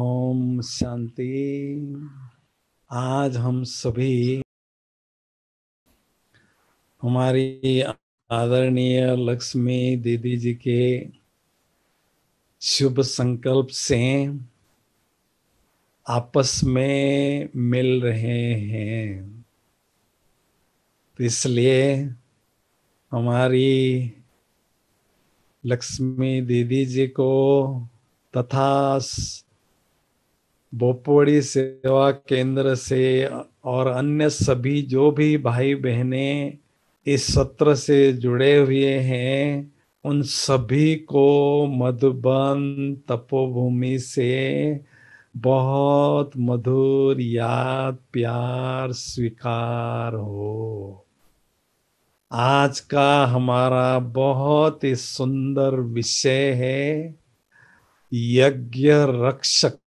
ओम शांति आज हम सभी हमारी आदरणीय लक्ष्मी दीदी जी के शुभ संकल्प से आपस में मिल रहे हैं तो इसलिए हमारी लक्ष्मी दीदी जी को तथा बोपोड़ी सेवा केंद्र से और अन्य सभी जो भी भाई बहने इस सत्र से जुड़े हुए हैं उन सभी को मधुबन तपोभूमि से बहुत मधुर याद प्यार स्वीकार हो आज का हमारा बहुत ही सुंदर विषय है यज्ञ रक्षक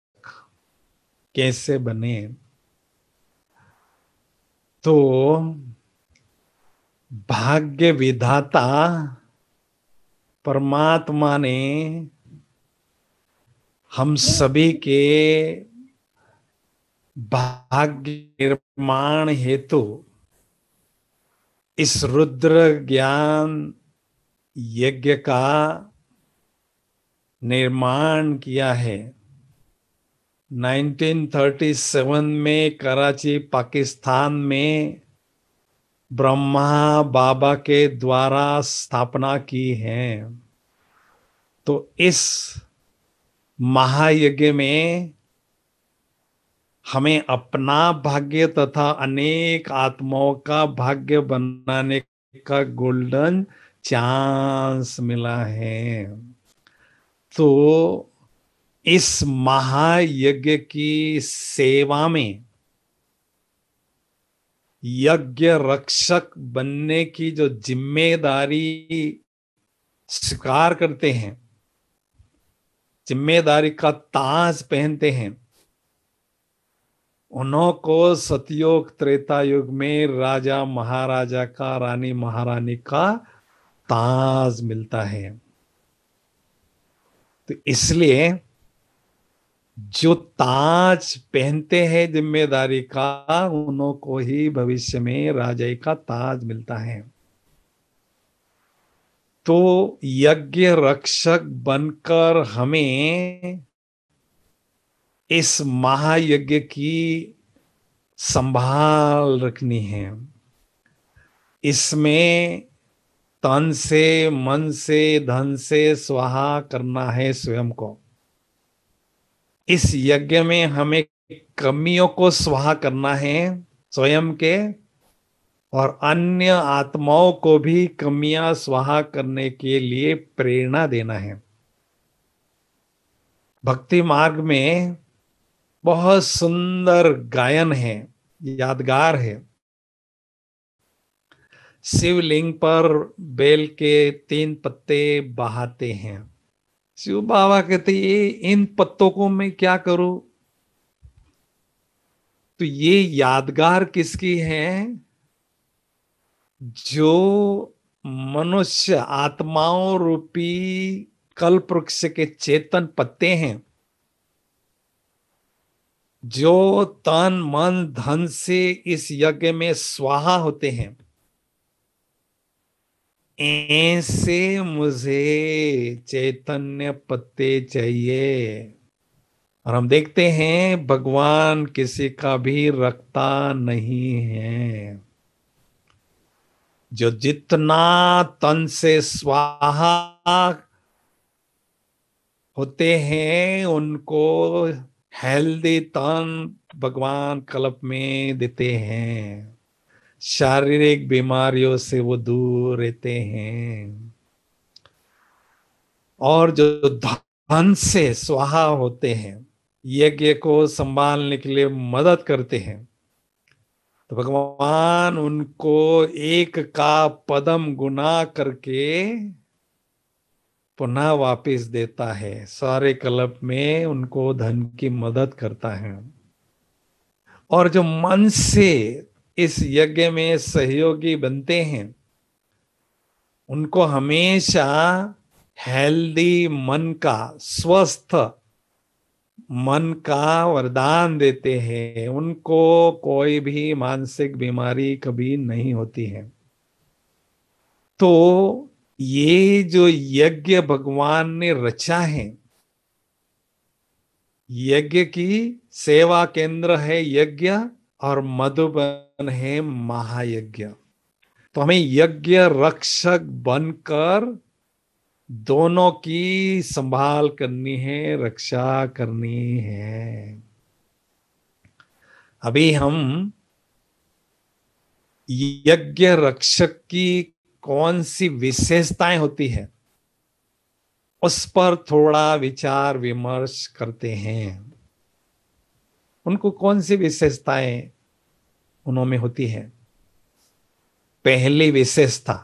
कैसे बने तो भाग्य विधाता परमात्मा ने हम सभी के भाग्य निर्माण हेतु इस रुद्र ज्ञान यज्ञ का निर्माण किया है 1937 में कराची पाकिस्तान में ब्रह्मा बाबा के द्वारा स्थापना की है तो इस महायज्ञ में हमें अपना भाग्य तथा अनेक आत्माओं का भाग्य बनाने का गोल्डन चांस मिला है तो इस महायज्ञ की सेवा में यज्ञ रक्षक बनने की जो जिम्मेदारी स्वीकार करते हैं जिम्मेदारी का ताज पहनते हैं उन्हों को सतयोग त्रेता युग में राजा महाराजा का रानी महारानी का ताज मिलता है तो इसलिए जो ताज पहनते हैं जिम्मेदारी का उनको को ही भविष्य में राजाई का ताज मिलता है तो यज्ञ रक्षक बनकर हमें इस महायज्ञ की संभाल रखनी है इसमें तन से मन से धन से स्वाहा करना है स्वयं को इस यज्ञ में हमें कमियों को स्वाहा करना है स्वयं के और अन्य आत्माओं को भी कमियां स्वाहा करने के लिए प्रेरणा देना है भक्ति मार्ग में बहुत सुंदर गायन है यादगार है शिवलिंग पर बेल के तीन पत्ते बहाते हैं शिव बाबा कहते ये इन पत्तों को मैं क्या करूं तो ये यादगार किसकी है जो मनुष्य आत्माओं रूपी कल्प वृक्ष के चेतन पत्ते हैं जो तन मन धन से इस यज्ञ में स्वाहा होते हैं ऐसे मुझे चैतन्य पत्ते चाहिए और हम देखते हैं भगवान किसी का भी रखता नहीं है जो जितना तन से स्वाहा होते हैं उनको हेल्दी तन भगवान कल्प में देते हैं शारीरिक बीमारियों से वो दूर रहते हैं और जो धन से स्वाहा होते हैं यज्ञ को संभालने के लिए मदद करते हैं तो भगवान उनको एक का पदम गुना करके पुनः वापस देता है सारे कल्प में उनको धन की मदद करता है और जो मन से इस यज्ञ में सहयोगी बनते हैं उनको हमेशा हेल्दी मन का स्वस्थ मन का वरदान देते हैं उनको कोई भी मानसिक बीमारी कभी नहीं होती है तो ये जो यज्ञ भगवान ने रचा है यज्ञ की सेवा केंद्र है यज्ञ और मधुबन है महायज्ञ तो हमें यज्ञ रक्षक बनकर दोनों की संभाल करनी है रक्षा करनी है अभी हम यज्ञ रक्षक की कौन सी विशेषताएं होती है उस पर थोड़ा विचार विमर्श करते हैं उनको कौन सी विशेषताएं उनमें होती है पहली विशेषता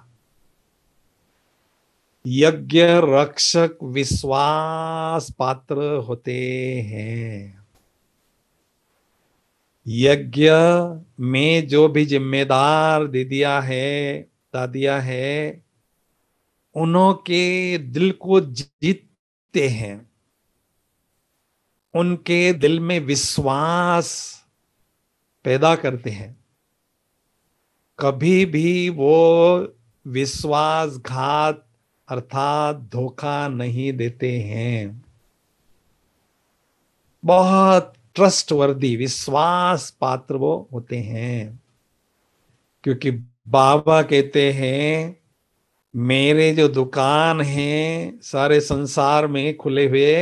यज्ञ रक्षक विश्वास पात्र होते हैं यज्ञ में जो भी जिम्मेदार दे दिया है दादिया है उनके दिल को जीतते हैं उनके दिल में विश्वास पैदा करते हैं कभी भी वो विश्वासघात अर्थात धोखा नहीं देते हैं बहुत ट्रस्टवर्दी विश्वास पात्र वो होते हैं क्योंकि बाबा कहते हैं मेरे जो दुकान हैं सारे संसार में खुले हुए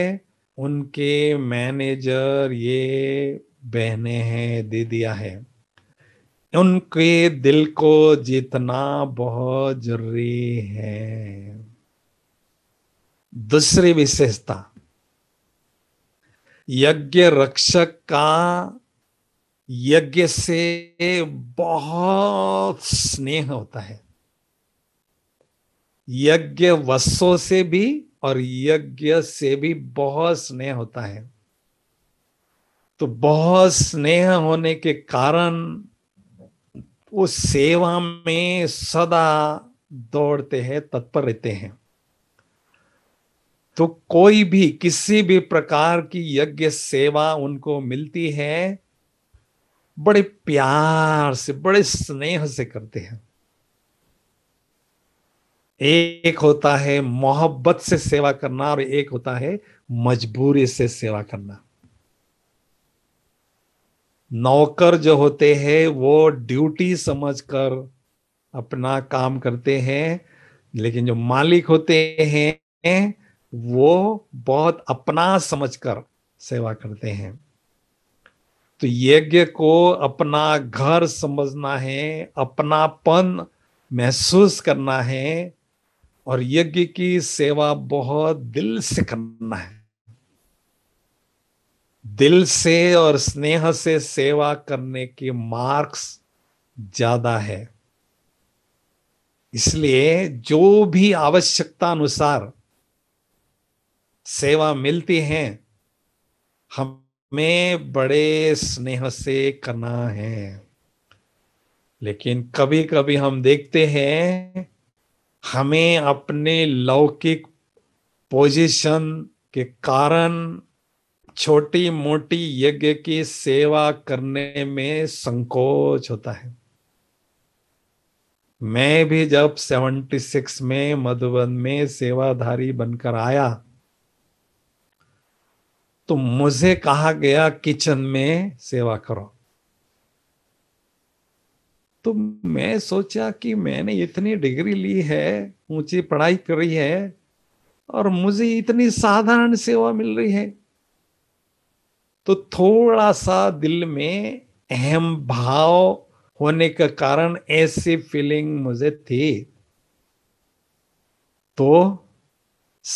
उनके मैनेजर ये बहने हैं दे दिया है उनके दिल को जीतना बहुत जरूरी है दूसरी विशेषता यज्ञ रक्षक का यज्ञ से बहुत स्नेह होता है यज्ञ वस्सों से भी और यज्ञ से भी बहुत स्नेह होता है तो बहुत स्नेह होने के कारण वो सेवा में सदा दौड़ते हैं तत्पर रहते हैं तो कोई भी किसी भी प्रकार की यज्ञ सेवा उनको मिलती है बड़े प्यार से बड़े स्नेह से करते हैं एक होता है मोहब्बत से सेवा करना और एक होता है मजबूरी से सेवा करना नौकर जो होते हैं वो ड्यूटी समझकर अपना काम करते हैं लेकिन जो मालिक होते हैं वो बहुत अपना समझकर सेवा करते हैं तो यज्ञ को अपना घर समझना है अपनापन महसूस करना है और यज्ञ की सेवा बहुत दिल से करना है दिल से और स्नेह से सेवा करने के मार्क्स ज्यादा है इसलिए जो भी आवश्यकता अनुसार सेवा मिलती है हमें बड़े स्नेह से करना है लेकिन कभी कभी हम देखते हैं हमें अपने लौकिक पोजीशन के कारण छोटी मोटी यज्ञ की सेवा करने में संकोच होता है मैं भी जब 76 में मधुबन में सेवाधारी बनकर आया तो मुझे कहा गया किचन में सेवा करो तो मैं सोचा कि मैंने इतनी डिग्री ली है ऊंची पढ़ाई करी है और मुझे इतनी साधारण सेवा मिल रही है तो थोड़ा सा दिल में अहम भाव होने के कारण ऐसी फीलिंग मुझे थी तो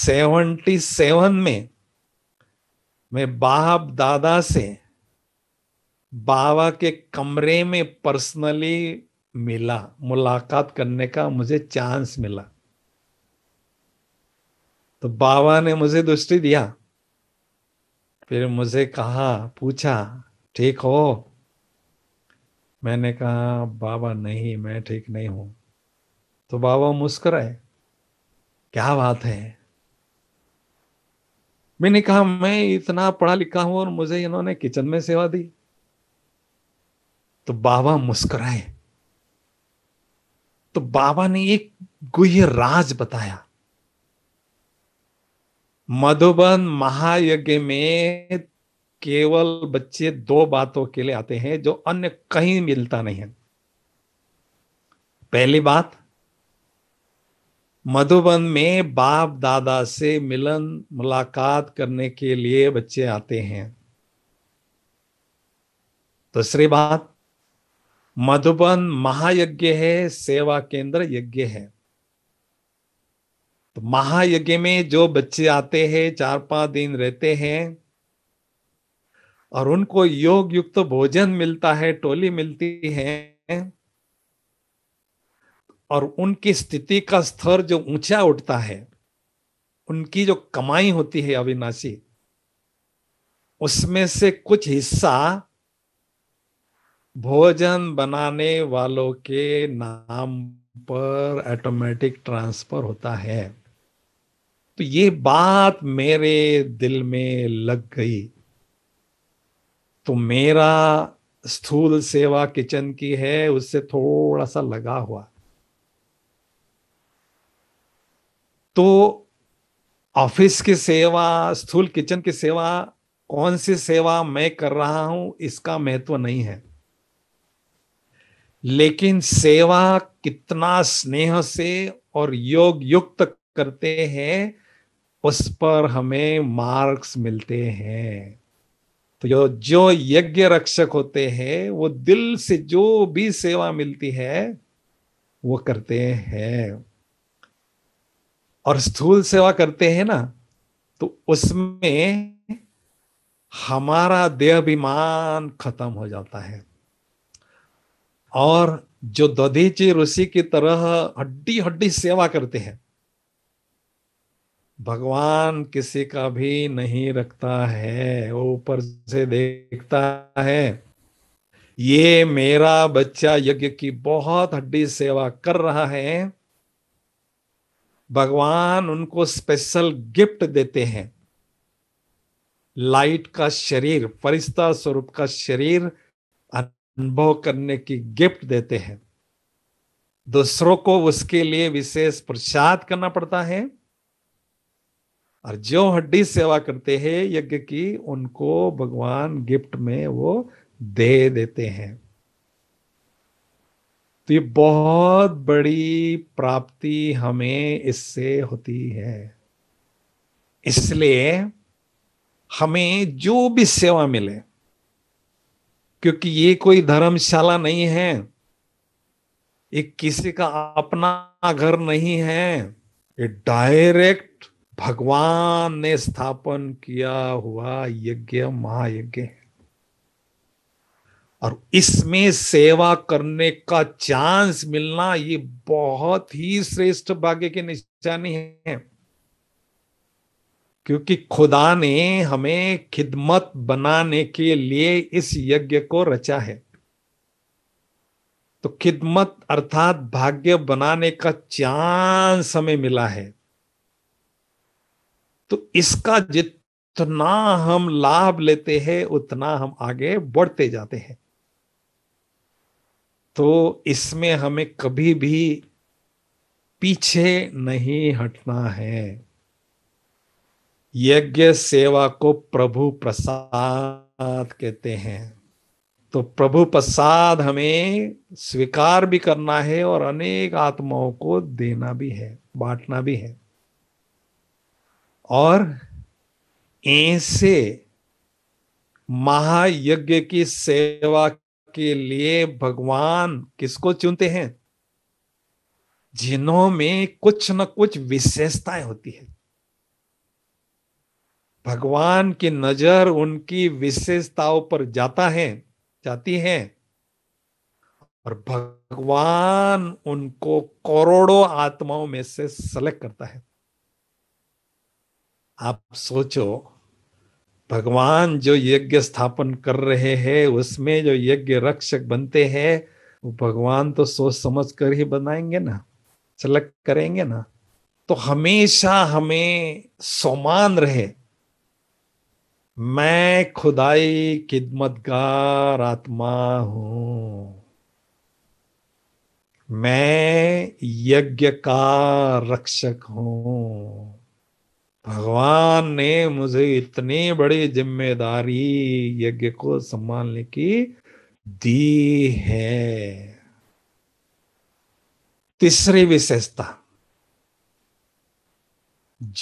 सेवेंटी सेवन में मैं बाप दादा से बाबा के कमरे में पर्सनली मिला मुलाकात करने का मुझे चांस मिला तो बाबा ने मुझे दृष्टि दिया फिर मुझे कहा पूछा ठीक हो मैंने कहा बाबा नहीं मैं ठीक नहीं हूं तो बाबा मुस्कुराए क्या बात है मैंने कहा मैं इतना पढ़ा लिखा हूं और मुझे इन्होंने किचन में सेवा दी तो बाबा मुस्कुराए तो बाबा ने एक गुह राज बताया मधुबन महायज्ञ में केवल बच्चे दो बातों के लिए आते हैं जो अन्य कहीं मिलता नहीं है पहली बात मधुबन में बाप दादा से मिलन मुलाकात करने के लिए बच्चे आते हैं दूसरी बात मधुबन महायज्ञ है सेवा केंद्र यज्ञ है तो महायज्ञ में जो बच्चे आते हैं चार पांच दिन रहते हैं और उनको योग युक्त तो भोजन मिलता है टोली मिलती है और उनकी स्थिति का स्तर जो ऊंचा उठता है उनकी जो कमाई होती है अविनाशी उसमें से कुछ हिस्सा भोजन बनाने वालों के नाम पर ऑटोमेटिक ट्रांसफर होता है तो ये बात मेरे दिल में लग गई तो मेरा स्थूल सेवा किचन की है उससे थोड़ा सा लगा हुआ तो ऑफिस की सेवा स्थूल किचन की सेवा कौन सी सेवा मैं कर रहा हूं इसका महत्व नहीं है लेकिन सेवा कितना स्नेह से और योग युक्त करते हैं उस पर हमें मार्क्स मिलते हैं तो जो जो यज्ञ रक्षक होते हैं वो दिल से जो भी सेवा मिलती है वो करते हैं और स्थूल सेवा करते हैं ना तो उसमें हमारा देहाभिमान खत्म हो जाता है और जो दधीची ऋषि की तरह हड्डी हड्डी सेवा करते हैं भगवान किसी का भी नहीं रखता है वो ऊपर से देखता है ये मेरा बच्चा यज्ञ की बहुत हड्डी सेवा कर रहा है भगवान उनको स्पेशल गिफ्ट देते हैं लाइट का शरीर फरिश्ता स्वरूप का शरीर अनुभव करने की गिफ्ट देते हैं दूसरों को उसके लिए विशेष प्रसाद करना पड़ता है और जो हड्डी सेवा करते हैं यज्ञ की उनको भगवान गिफ्ट में वो दे देते हैं तो ये बहुत बड़ी प्राप्ति हमें इससे होती है इसलिए हमें जो भी सेवा मिले क्योंकि ये कोई धर्मशाला नहीं है ये किसी का अपना घर नहीं है ये डायरेक्ट भगवान ने स्थापन किया हुआ यज्ञ महायज्ञ है और इसमें सेवा करने का चांस मिलना ये बहुत ही श्रेष्ठ भाग्य की निशानी है क्योंकि खुदा ने हमें खिदमत बनाने के लिए इस यज्ञ को रचा है तो खिदमत अर्थात भाग्य बनाने का चांस हमें मिला है तो इसका जितना हम लाभ लेते हैं उतना हम आगे बढ़ते जाते हैं तो इसमें हमें कभी भी पीछे नहीं हटना है यज्ञ सेवा को प्रभु प्रसाद कहते हैं तो प्रभु प्रसाद हमें स्वीकार भी करना है और अनेक आत्माओं को देना भी है बांटना भी है और ऐसे महायज्ञ की सेवा के लिए भगवान किसको चुनते हैं जिन्हों में कुछ न कुछ विशेषताएं होती है भगवान की नजर उनकी विशेषताओं पर जाता है जाती है और भगवान उनको करोड़ों आत्माओं में से सेलेक्ट करता है आप सोचो भगवान जो यज्ञ स्थापन कर रहे हैं उसमें जो यज्ञ रक्षक बनते हैं वो भगवान तो सोच समझ कर ही बनाएंगे ना चलक करेंगे ना तो हमेशा हमें समान रहे मैं खुदाई खिदमतगार आत्मा हूं मैं यज्ञ का रक्षक हूं भगवान ने मुझे इतनी बड़ी जिम्मेदारी यज्ञ को संभालने की दी है तीसरी विशेषता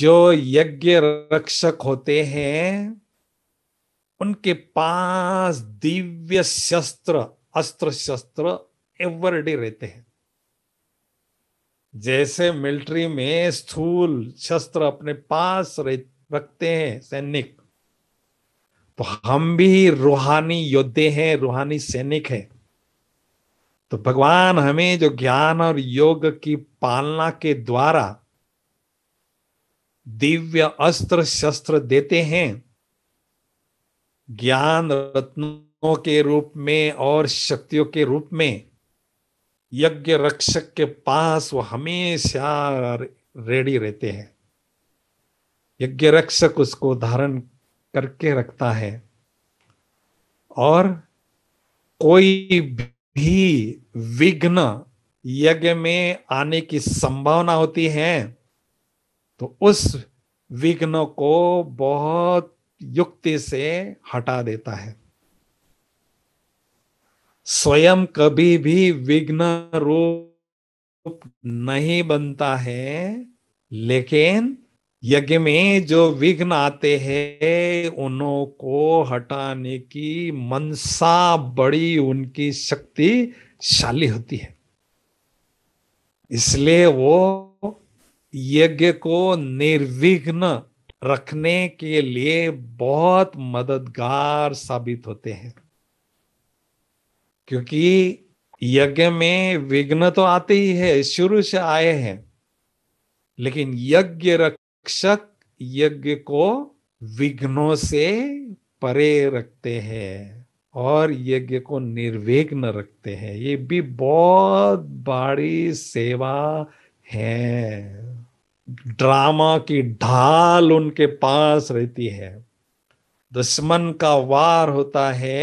जो यज्ञ रक्षक होते हैं उनके पास दिव्य शस्त्र अस्त्र शस्त्र एवरेडी रहते हैं जैसे मिलिट्री में स्थूल शस्त्र अपने पास रखते हैं सैनिक तो हम भी रूहानी योद्धे हैं रूहानी सैनिक हैं तो भगवान हमें जो ज्ञान और योग की पालना के द्वारा दिव्य अस्त्र शस्त्र देते हैं ज्ञान रत्नों के रूप में और शक्तियों के रूप में यज्ञ रक्षक के पास वो हमेशा रेडी रहते हैं यज्ञ रक्षक उसको धारण करके रखता है और कोई भी विघ्न यज्ञ में आने की संभावना होती है तो उस विघ्न को बहुत युक्ति से हटा देता है स्वयं कभी भी विघ्न रूप नहीं बनता है लेकिन यज्ञ में जो विघ्न आते हैं उन्हों को हटाने की मनसा बड़ी उनकी शक्ति शाली होती है इसलिए वो यज्ञ को निर्विघ्न रखने के लिए बहुत मददगार साबित होते हैं क्योंकि यज्ञ में विघ्न तो आते ही है शुरू से आए हैं लेकिन यज्ञ रक्षक यज्ञ को विघ्नों से परे रखते हैं और यज्ञ को निर्विघ्न रखते हैं ये भी बहुत बड़ी सेवा है ड्रामा की ढाल उनके पास रहती है दुश्मन का वार होता है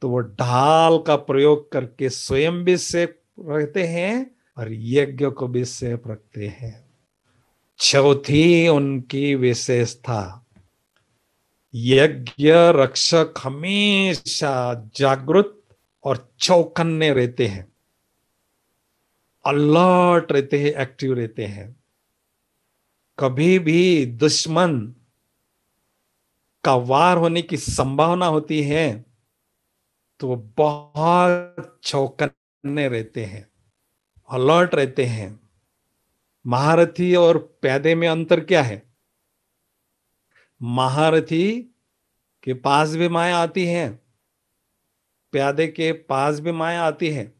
तो वो ढाल का प्रयोग करके स्वयं भी सेफ रहते हैं और यज्ञ को भी सेफ रखते हैं चौथी उनकी विशेषता यज्ञ रक्षक हमेशा जागृत और चौकन्ने रहते हैं अलर्ट रहते हैं एक्टिव रहते हैं कभी भी दुश्मन का वार होने की संभावना होती है तो वो बहुत चौकन्ने रहते हैं अलर्ट रहते हैं महारथी और प्यादे में अंतर क्या है महारथी के पास भी माया आती है प्यादे के पास भी माया आती है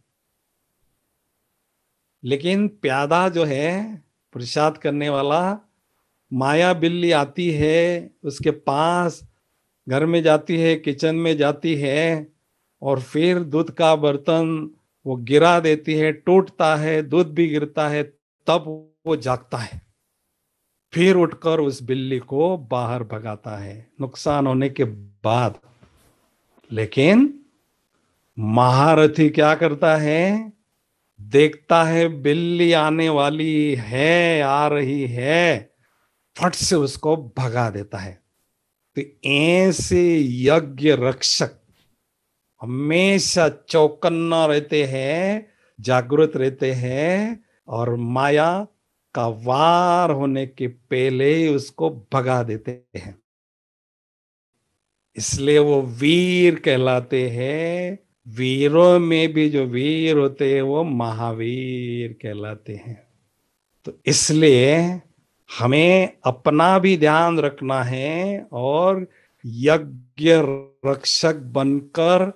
लेकिन प्यादा जो है प्रसाद करने वाला माया बिल्ली आती है उसके पास घर में जाती है किचन में जाती है और फिर दूध का बर्तन वो गिरा देती है टूटता है दूध भी गिरता है तब वो जागता है फिर उठकर उस बिल्ली को बाहर भगाता है नुकसान होने के बाद लेकिन महारथी क्या करता है देखता है बिल्ली आने वाली है आ रही है फट से उसको भगा देता है तो ऐसे यज्ञ रक्षक हमेशा चौकन्ना रहते हैं जागृत रहते हैं और माया का वार होने के पहले उसको भगा देते हैं इसलिए वो वीर कहलाते हैं वीरों में भी जो वीर होते हैं वो महावीर कहलाते हैं तो इसलिए हमें अपना भी ध्यान रखना है और यज्ञ रक्षक बनकर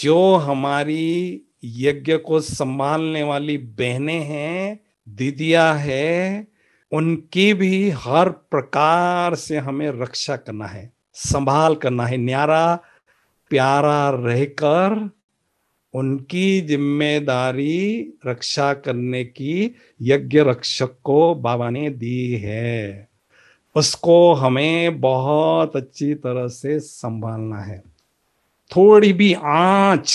जो हमारी यज्ञ को संभालने वाली बहने हैं दीदिया है उनकी भी हर प्रकार से हमें रक्षा करना है संभाल करना है न्यारा प्यारा रहकर उनकी जिम्मेदारी रक्षा करने की यज्ञ रक्षक को बाबा ने दी है उसको हमें बहुत अच्छी तरह से संभालना है थोड़ी भी आंच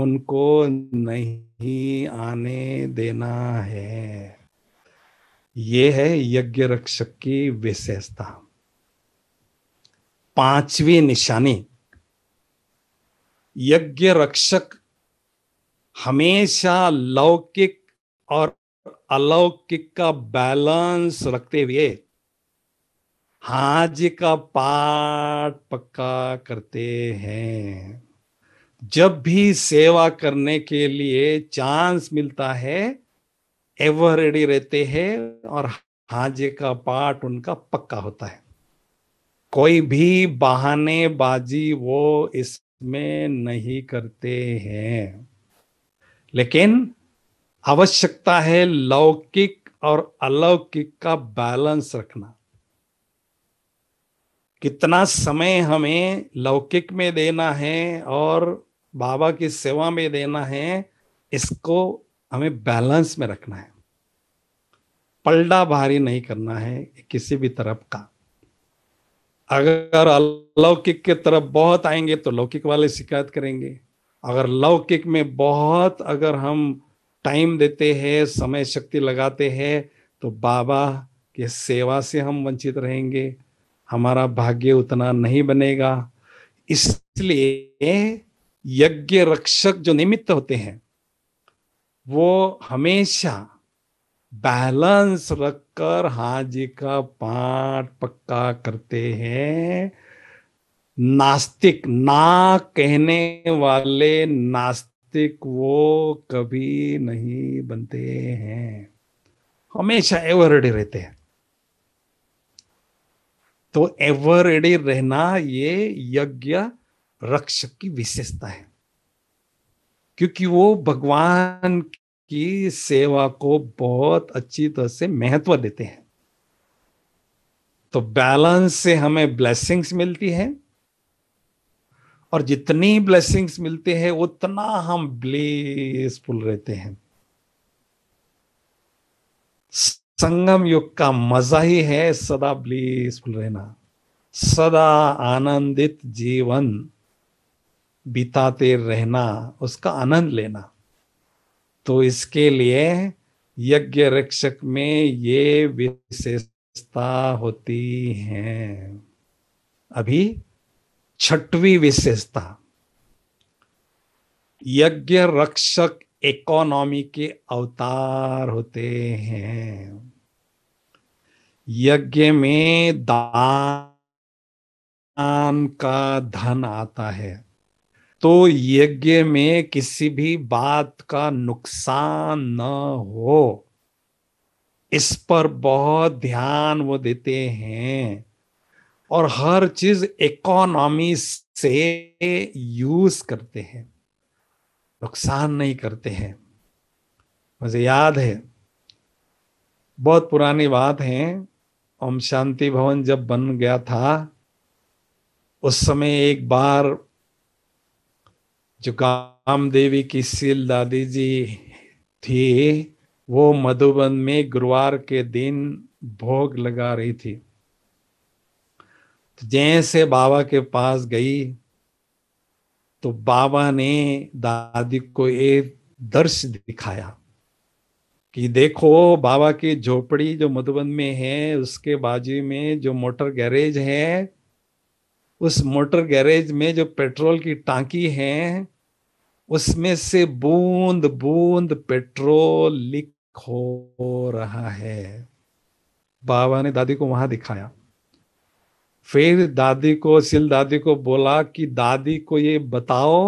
उनको नहीं आने देना है ये है यज्ञ रक्षक की विशेषता पांचवी निशानी यज्ञ रक्षक हमेशा लौकिक और अलौकिक का बैलेंस रखते हुए हाज का पाठ पक्का करते हैं जब भी सेवा करने के लिए चांस मिलता है एवर रेडी रहते हैं और हाजे का पाठ उनका पक्का होता है कोई भी बहाने बाजी वो इसमें नहीं करते हैं लेकिन आवश्यकता है लौकिक और अलौकिक का बैलेंस रखना कितना समय हमें लौकिक में देना है और बाबा की सेवा में देना है इसको हमें बैलेंस में रखना है पलड़ा भारी नहीं करना है किसी भी तरफ का अगर अलौकिक के तरफ बहुत आएंगे तो लौकिक वाले शिकायत करेंगे अगर लौकिक में बहुत अगर हम टाइम देते हैं समय शक्ति लगाते हैं तो बाबा के सेवा से हम वंचित रहेंगे हमारा भाग्य उतना नहीं बनेगा इसलिए यज्ञ रक्षक जो निमित्त होते हैं वो हमेशा बैलेंस रखकर हाजी का पाठ पक्का करते हैं नास्तिक ना कहने वाले नास्तिक वो कभी नहीं बनते हैं हमेशा एवरेडी रहते हैं तो एवर रेडी रहना ये यज्ञ रक्षक की विशेषता है क्योंकि वो भगवान की सेवा को बहुत अच्छी तरह से महत्व देते हैं तो बैलेंस से हमें ब्लेसिंग्स मिलती है और जितनी ब्लेसिंग्स मिलते हैं उतना हम ब्लेसफुल रहते हैं संगम युग का मजा ही है सदा ब्लीसफुल रहना सदा आनंदित जीवन बिताते रहना उसका आनंद लेना तो इसके लिए यज्ञ रक्षक में ये विशेषता होती है अभी छठवी विशेषता यज्ञ रक्षक इकोनॉमी के अवतार होते हैं यज्ञ में दान का धन आता है तो यज्ञ में किसी भी बात का नुकसान न हो इस पर बहुत ध्यान वो देते हैं और हर चीज इकोनॉमी से यूज करते हैं नुकसान नहीं करते हैं मुझे याद है बहुत पुरानी बात है ओम शांति भवन जब बन गया था उस समय एक बार जो काम देवी की सील दादी जी थी वो मधुबन में गुरुवार के दिन भोग लगा रही थी तो जैसे बाबा के पास गई तो बाबा ने दादी को एक दर्श दिखाया कि देखो बाबा की झोपड़ी जो मधुबन में है उसके बाजू में जो मोटर गैरेज है उस मोटर गैरेज में जो पेट्रोल की टांकी है उसमें से बूंद बूंद पेट्रोल लीक हो रहा है बाबा ने दादी को वहां दिखाया फिर दादी को सिल दादी को बोला कि दादी को ये बताओ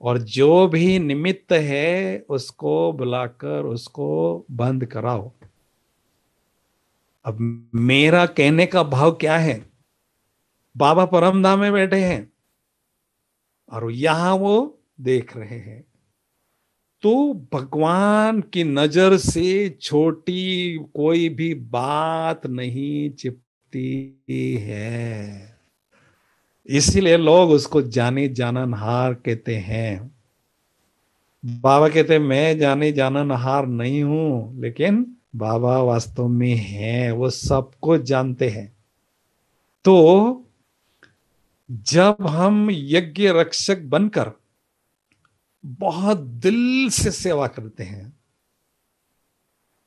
और जो भी निमित्त है उसको बुलाकर उसको बंद कराओ अब मेरा कहने का भाव क्या है बाबा परमधाम में बैठे हैं और यहां वो देख रहे हैं तो भगवान की नजर से छोटी कोई भी बात नहीं चिपती है इसीलिए लोग उसको जानी जाना नहार कहते हैं बाबा कहते हैं मैं जानी जाना नहार नहीं हूं लेकिन बाबा वास्तव में है वो सबको जानते हैं तो जब हम यज्ञ रक्षक बनकर बहुत दिल से सेवा करते हैं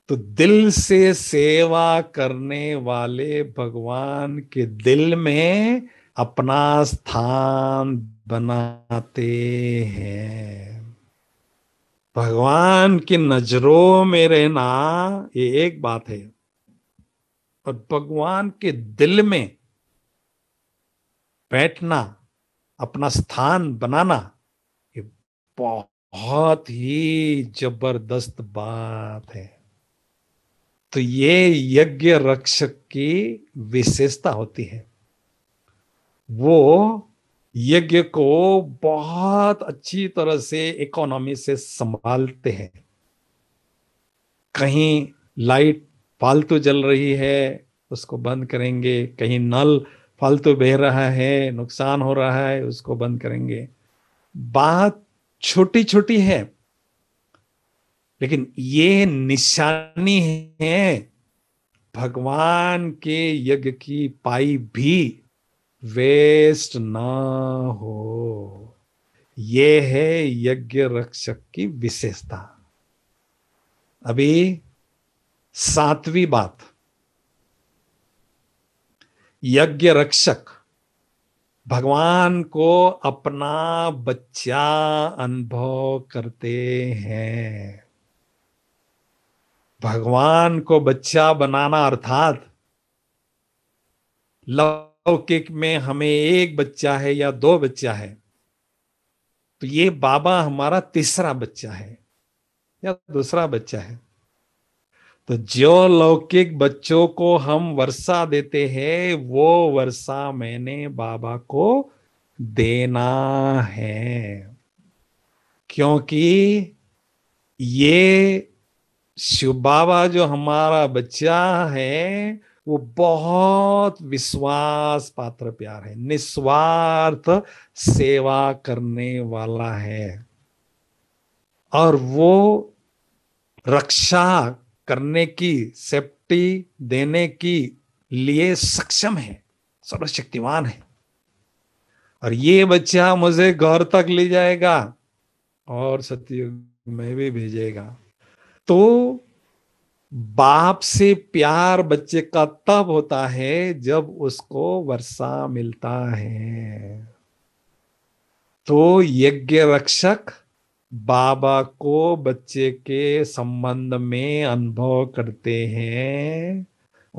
तो दिल से सेवा करने वाले भगवान के दिल में अपना स्थान बनाते हैं भगवान की नजरों में रहना ये एक बात है और भगवान के दिल में बैठना अपना स्थान बनाना ये बहुत ही जबरदस्त बात है तो ये यज्ञ रक्षक की विशेषता होती है वो यज्ञ को बहुत अच्छी तरह से इकोनॉमी से संभालते हैं कहीं लाइट फालतू जल रही है उसको बंद करेंगे कहीं नल फालतू बह रहा है नुकसान हो रहा है उसको बंद करेंगे बात छोटी छोटी है लेकिन ये निशानी है भगवान के यज्ञ की पाई भी वेस्ट ना हो ये है यज्ञ रक्षक की विशेषता अभी सातवीं बात यज्ञ रक्षक भगवान को अपना बच्चा अनुभव करते हैं भगवान को बच्चा बनाना अर्थात लव किक में हमें एक बच्चा है या दो बच्चा है तो ये बाबा हमारा तीसरा बच्चा है या दूसरा बच्चा है तो जो लौकिक बच्चों को हम वर्षा देते हैं वो वर्षा मैंने बाबा को देना है क्योंकि ये शिव बाबा जो हमारा बच्चा है वो बहुत विश्वास पात्र प्यार है निस्वार्थ सेवा करने वाला है और वो रक्षा करने की सेफ्टी देने की लिए सक्षम है सर्वशक्तिवान है और ये बच्चा मुझे घर तक ले जाएगा और सत्युग में भी भेजेगा तो बाप से प्यार बच्चे का तब होता है जब उसको वर्षा मिलता है तो यज्ञ रक्षक बाबा को बच्चे के संबंध में अनुभव करते हैं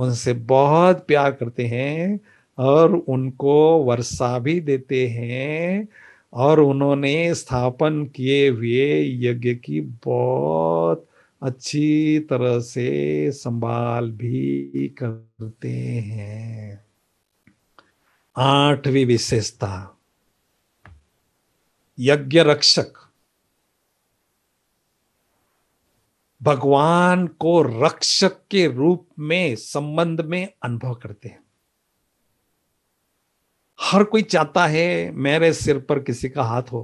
उनसे बहुत प्यार करते हैं और उनको वर्षा भी देते हैं और उन्होंने स्थापन किए हुए यज्ञ की बहुत अच्छी तरह से संभाल भी करते हैं आठवीं विशेषता यज्ञ रक्षक भगवान को रक्षक के रूप में संबंध में अनुभव करते हैं हर कोई चाहता है मेरे सिर पर किसी का हाथ हो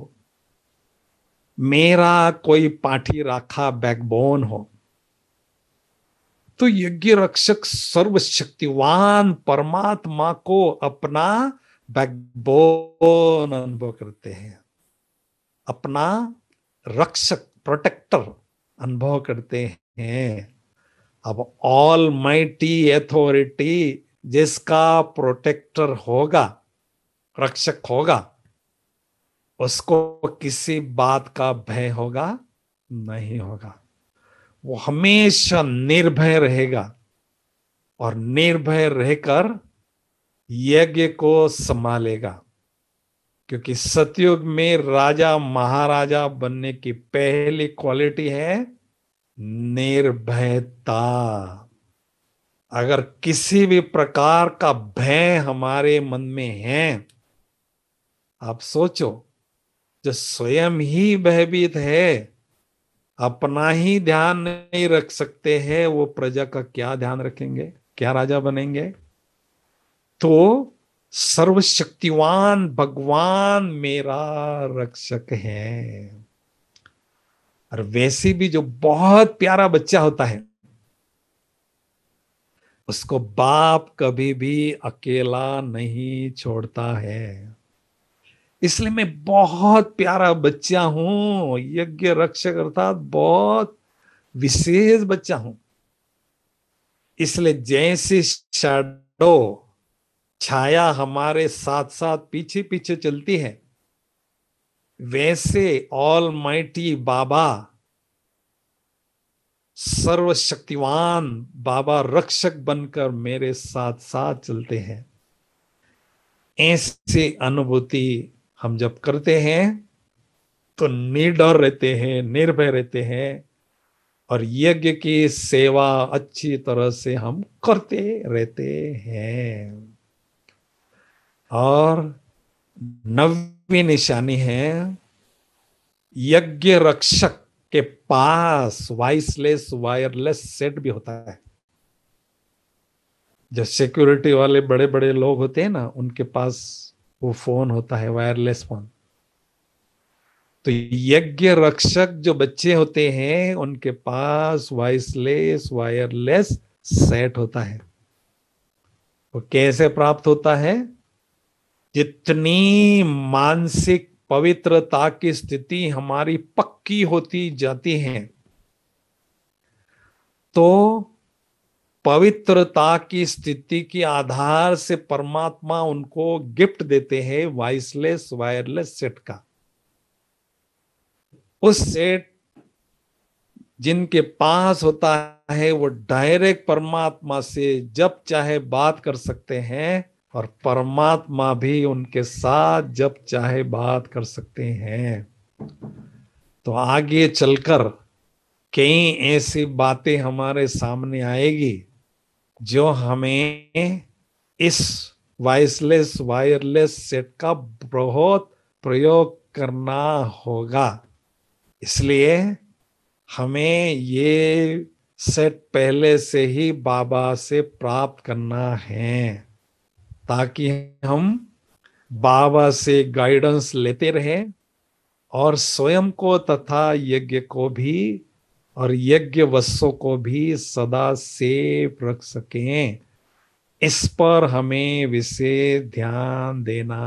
मेरा कोई पाठी राखा बैकबोन हो तो यज्ञ रक्षक सर्वशक्तिवान परमात्मा को अपना बैकबोन अनुभव करते हैं अपना रक्षक प्रोटेक्टर अनुभव करते हैं अब ऑल माइटी अथॉरिटी जिसका प्रोटेक्टर होगा रक्षक होगा उसको किसी बात का भय होगा नहीं होगा वो हमेशा निर्भय रहेगा और निर्भय रहकर यज्ञ को संभालेगा क्योंकि सतयुग में राजा महाराजा बनने की पहली क्वालिटी है निर्भयता अगर किसी भी प्रकार का भय हमारे मन में है आप सोचो जो स्वयं ही भयभीत है अपना ही ध्यान नहीं रख सकते हैं वो प्रजा का क्या ध्यान रखेंगे क्या राजा बनेंगे तो सर्वशक्तिवान भगवान मेरा रक्षक है और वैसे भी जो बहुत प्यारा बच्चा होता है उसको बाप कभी भी अकेला नहीं छोड़ता है इसलिए मैं बहुत प्यारा बच्चा हूं यज्ञ रक्षक अर्थात बहुत विशेष बच्चा हूं इसलिए जैसे शैडो छाया हमारे साथ साथ पीछे पीछे चलती है वैसे ऑल माइटी बाबा सर्वशक्तिवान बाबा रक्षक बनकर मेरे साथ साथ चलते हैं ऐसे अनुभूति हम जब करते हैं तो निडर रहते हैं निर्भय रहते हैं और यज्ञ की सेवा अच्छी तरह से हम करते रहते हैं और नवी निशानी है यज्ञ रक्षक के पास वाइसलेस वायरलेस सेट भी होता है जो सिक्योरिटी वाले बड़े बड़े लोग होते हैं ना उनके पास वो फोन होता है वायरलेस फोन तो यज्ञ रक्षक जो बच्चे होते हैं उनके पास वॉइसलेस वायरलेस सेट होता है वो कैसे प्राप्त होता है जितनी मानसिक पवित्रता की स्थिति हमारी पक्की होती जाती है तो पवित्रता की स्थिति के आधार से परमात्मा उनको गिफ्ट देते हैं वॉइसलेस वायरलेस सेट का उस सेट जिनके पास होता है वो डायरेक्ट परमात्मा से जब चाहे बात कर सकते हैं और परमात्मा भी उनके साथ जब चाहे बात कर सकते हैं तो आगे चलकर कई ऐसी बातें हमारे सामने आएगी जो हमें इस वॉइसलेस वायरलेस सेट का बहुत प्रयोग करना होगा इसलिए हमें ये सेट पहले से ही बाबा से प्राप्त करना है ताकि हम बाबा से गाइडेंस लेते रहें और स्वयं को तथा यज्ञ को भी और यज्ञ वस्तु को भी सदा सेफ रख सकें इस पर हमें विशेष ध्यान देना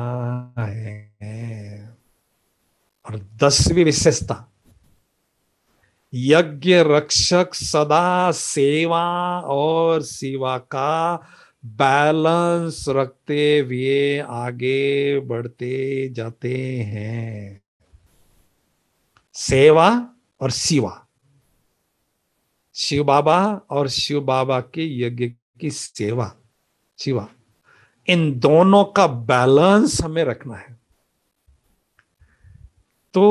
है और दसवीं विशेषता यज्ञ रक्षक सदा सेवा और सेवा का बैलेंस रखते हुए आगे बढ़ते जाते हैं सेवा और सेवा शिव बाबा और शिव बाबा के यज्ञ की सेवा शिवा इन दोनों का बैलेंस हमें रखना है तो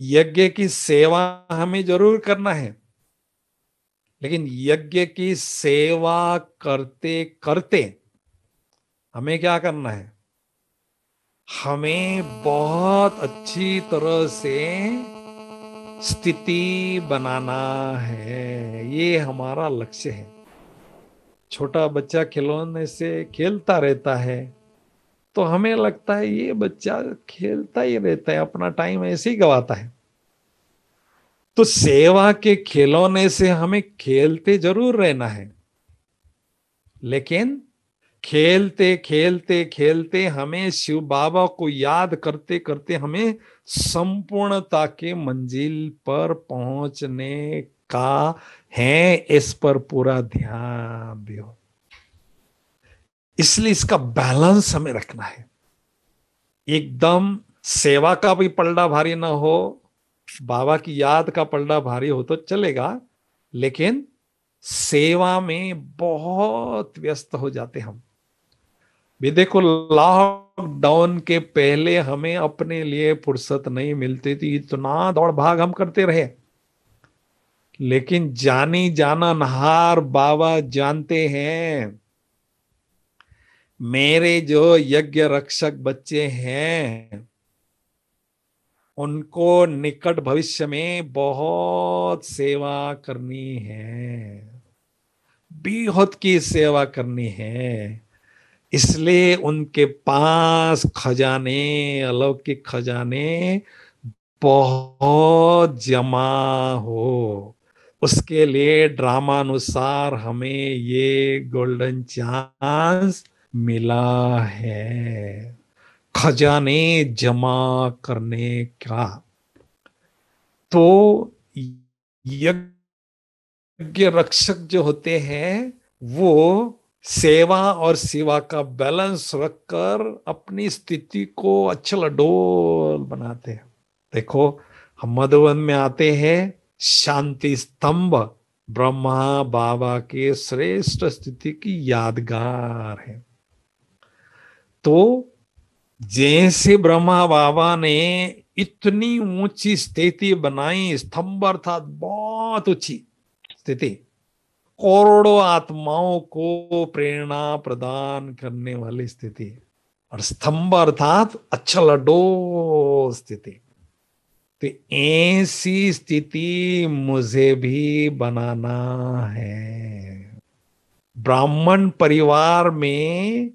यज्ञ की सेवा हमें जरूर करना है लेकिन यज्ञ की सेवा करते करते हमें क्या करना है हमें बहुत अच्छी तरह से स्थिति बनाना है ये हमारा लक्ष्य है छोटा बच्चा खिलौने से खेलता रहता है तो हमें लगता है ये बच्चा खेलता ही रहता है अपना टाइम ऐसे ही गवाता है तो सेवा के खिलौने से हमें खेलते जरूर रहना है लेकिन खेलते खेलते खेलते हमें शिव बाबा को याद करते करते हमें संपूर्णता के मंजिल पर पहुंचने का है इस पर पूरा ध्यान दियो इसलिए इसका बैलेंस हमें रखना है एकदम सेवा का भी पलड़ा भारी ना हो बाबा की याद का पलड़ा भारी हो तो चलेगा लेकिन सेवा में बहुत व्यस्त हो जाते हम भी देखो लॉकडाउन के पहले हमें अपने लिए फुर्सत नहीं मिलती थी इतना दौड़ भाग हम करते रहे लेकिन जानी जाना नहार बाबा जानते हैं मेरे जो यज्ञ रक्षक बच्चे हैं उनको निकट भविष्य में बहुत सेवा करनी है बेहद की सेवा करनी है इसलिए उनके पास खजाने अलौकिक खजाने बहुत जमा हो उसके लिए ड्रामानुसार हमें ये गोल्डन चांस मिला है खजाने जमा करने का तो यज्ञ रक्षक जो होते हैं वो सेवा और सेवा का बैलेंस रखकर अपनी स्थिति को अच्छा लडोल बनाते हैं देखो हम मधुबन में आते हैं शांति स्तंभ ब्रह्मा बाबा के श्रेष्ठ स्थिति की यादगार है तो जैसे ब्रह्मा बाबा ने इतनी ऊंची स्थिति बनाई स्तंभ अर्थात बहुत ऊंची स्थिति करोड़ों आत्माओं को प्रेरणा प्रदान करने वाली स्थिति और स्तंभ अर्थात अच्छा स्थिति तो ऐसी स्थिति मुझे भी बनाना है ब्राह्मण परिवार में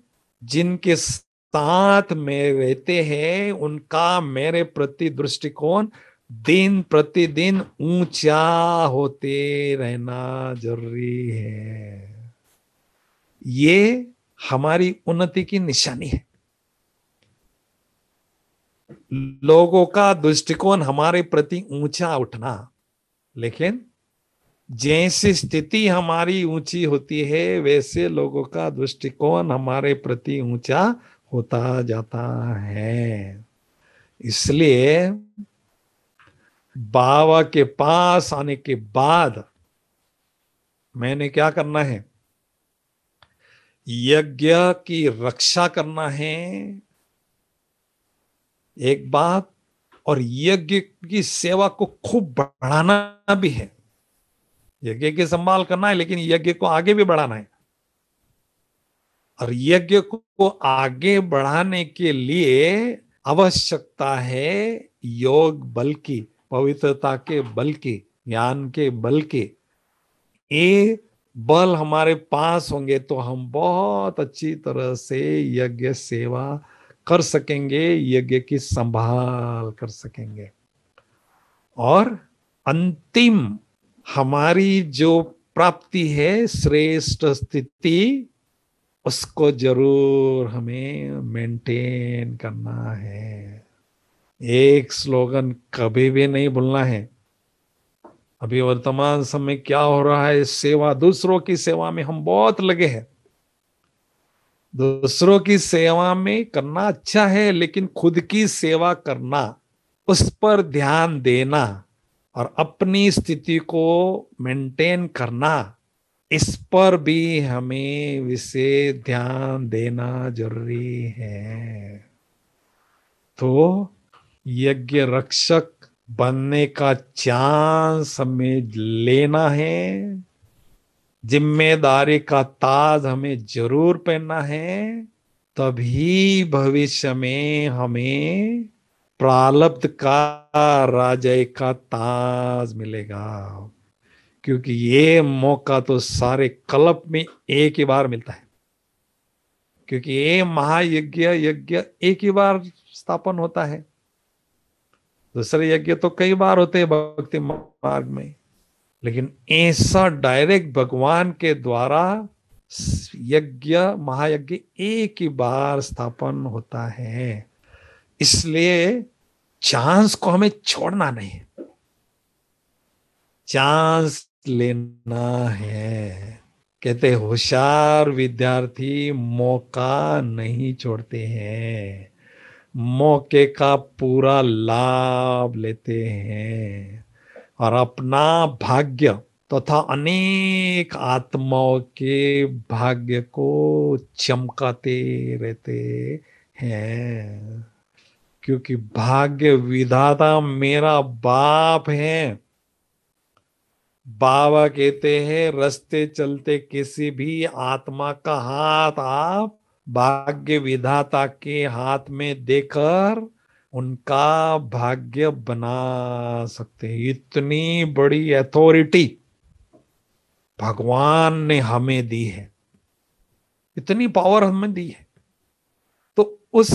जिनके साथ में रहते हैं उनका मेरे प्रति दृष्टिकोण दिन प्रतिदिन ऊंचा होते रहना जरूरी है ये हमारी उन्नति की निशानी है लोगों का दृष्टिकोण हमारे प्रति ऊंचा उठना लेकिन जैसी स्थिति हमारी ऊंची होती है वैसे लोगों का दृष्टिकोण हमारे प्रति ऊंचा होता जाता है इसलिए बाबा के पास आने के बाद मैंने क्या करना है यज्ञ की रक्षा करना है एक बात और यज्ञ की सेवा को खूब बढ़ाना भी है यज्ञ की संभाल करना है लेकिन यज्ञ को आगे भी बढ़ाना है और यज्ञ को आगे बढ़ाने के लिए आवश्यकता है योग बल की पवित्रता के बल के ज्ञान के बल के ये बल हमारे पास होंगे तो हम बहुत अच्छी तरह से यज्ञ सेवा कर सकेंगे यज्ञ की संभाल कर सकेंगे और अंतिम हमारी जो प्राप्ति है श्रेष्ठ स्थिति उसको जरूर हमें मेंटेन करना है एक स्लोगन कभी भी नहीं भूलना है अभी वर्तमान समय क्या हो रहा है सेवा दूसरों की सेवा में हम बहुत लगे हैं दूसरों की सेवा में करना अच्छा है लेकिन खुद की सेवा करना उस पर ध्यान देना और अपनी स्थिति को मेंटेन करना इस पर भी हमें विशेष ध्यान देना जरूरी है तो यज्ञ रक्षक बनने का चांस हमें लेना है जिम्मेदारी का ताज हमें जरूर पहनना है तभी भविष्य में हमें प्रालब्ध का राजय का ताज मिलेगा क्योंकि ये मौका तो सारे कल्प में एक ही बार मिलता है क्योंकि ये महायज्ञ यज्ञ एक ही बार स्थापन होता है दूसरे यज्ञ तो कई बार होते हैं भक्ति मार्ग में लेकिन ऐसा डायरेक्ट भगवान के द्वारा यज्ञ महायज्ञ एक ही बार स्थापन होता है इसलिए चांस को हमें छोड़ना नहीं चांस लेना है कहते होशियार विद्यार्थी मौका नहीं छोड़ते हैं मौके का पूरा लाभ लेते हैं और अपना भाग्य तथा तो अनेक आत्माओं के भाग्य को चमकाते रहते हैं क्योंकि भाग्य विधाता मेरा बाप है बाबा कहते हैं रस्ते चलते किसी भी आत्मा का हाथ आप भाग्य विधाता के हाथ में देकर उनका भाग्य बना सकते हैं इतनी बड़ी अथॉरिटी भगवान ने हमें दी है इतनी पावर हमें दी है तो उस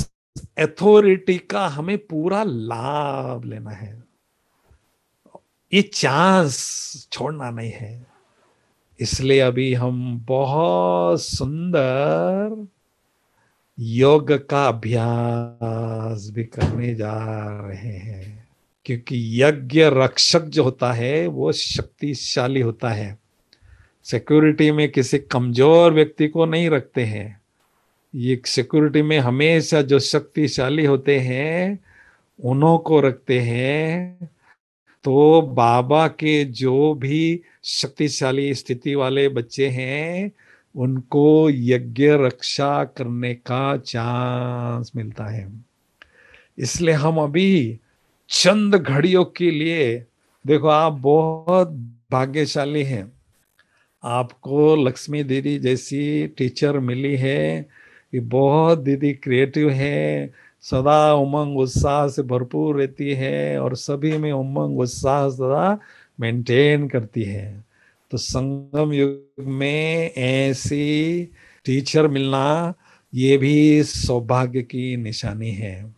अथॉरिटी का हमें पूरा लाभ लेना है ये चांस छोड़ना नहीं है इसलिए अभी हम बहुत सुंदर योग का अभ्यास भी करने जा रहे हैं क्योंकि यज्ञ रक्षक जो होता है वो शक्तिशाली होता है सिक्योरिटी में किसी कमजोर व्यक्ति को नहीं रखते हैं ये सिक्योरिटी में हमेशा जो शक्तिशाली होते हैं उन्हों को रखते हैं तो बाबा के जो भी शक्तिशाली स्थिति वाले बच्चे हैं उनको यज्ञ रक्षा करने का चांस मिलता है इसलिए हम अभी चंद घड़ियों के लिए देखो आप बहुत भाग्यशाली हैं आपको लक्ष्मी दीदी जैसी टीचर मिली है ये बहुत दीदी क्रिएटिव है सदा उमंग उत्साह से भरपूर रहती है और सभी में उमंग उत्साह सदा मेंटेन करती है तो संगम युग में ऐसी टीचर मिलना ये भी सौभाग्य की निशानी है